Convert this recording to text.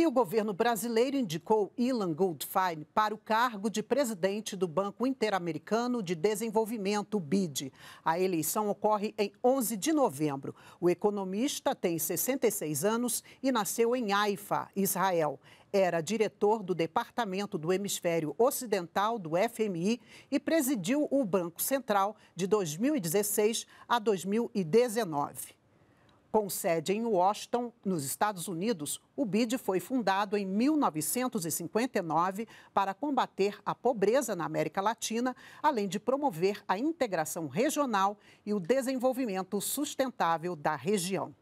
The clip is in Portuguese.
E o governo brasileiro indicou Ilan Goldfein para o cargo de presidente do Banco Interamericano de Desenvolvimento, BID. A eleição ocorre em 11 de novembro. O economista tem 66 anos e nasceu em Haifa, Israel. Era diretor do Departamento do Hemisfério Ocidental do FMI e presidiu o Banco Central de 2016 a 2019. Com sede em Washington, nos Estados Unidos, o BID foi fundado em 1959 para combater a pobreza na América Latina, além de promover a integração regional e o desenvolvimento sustentável da região.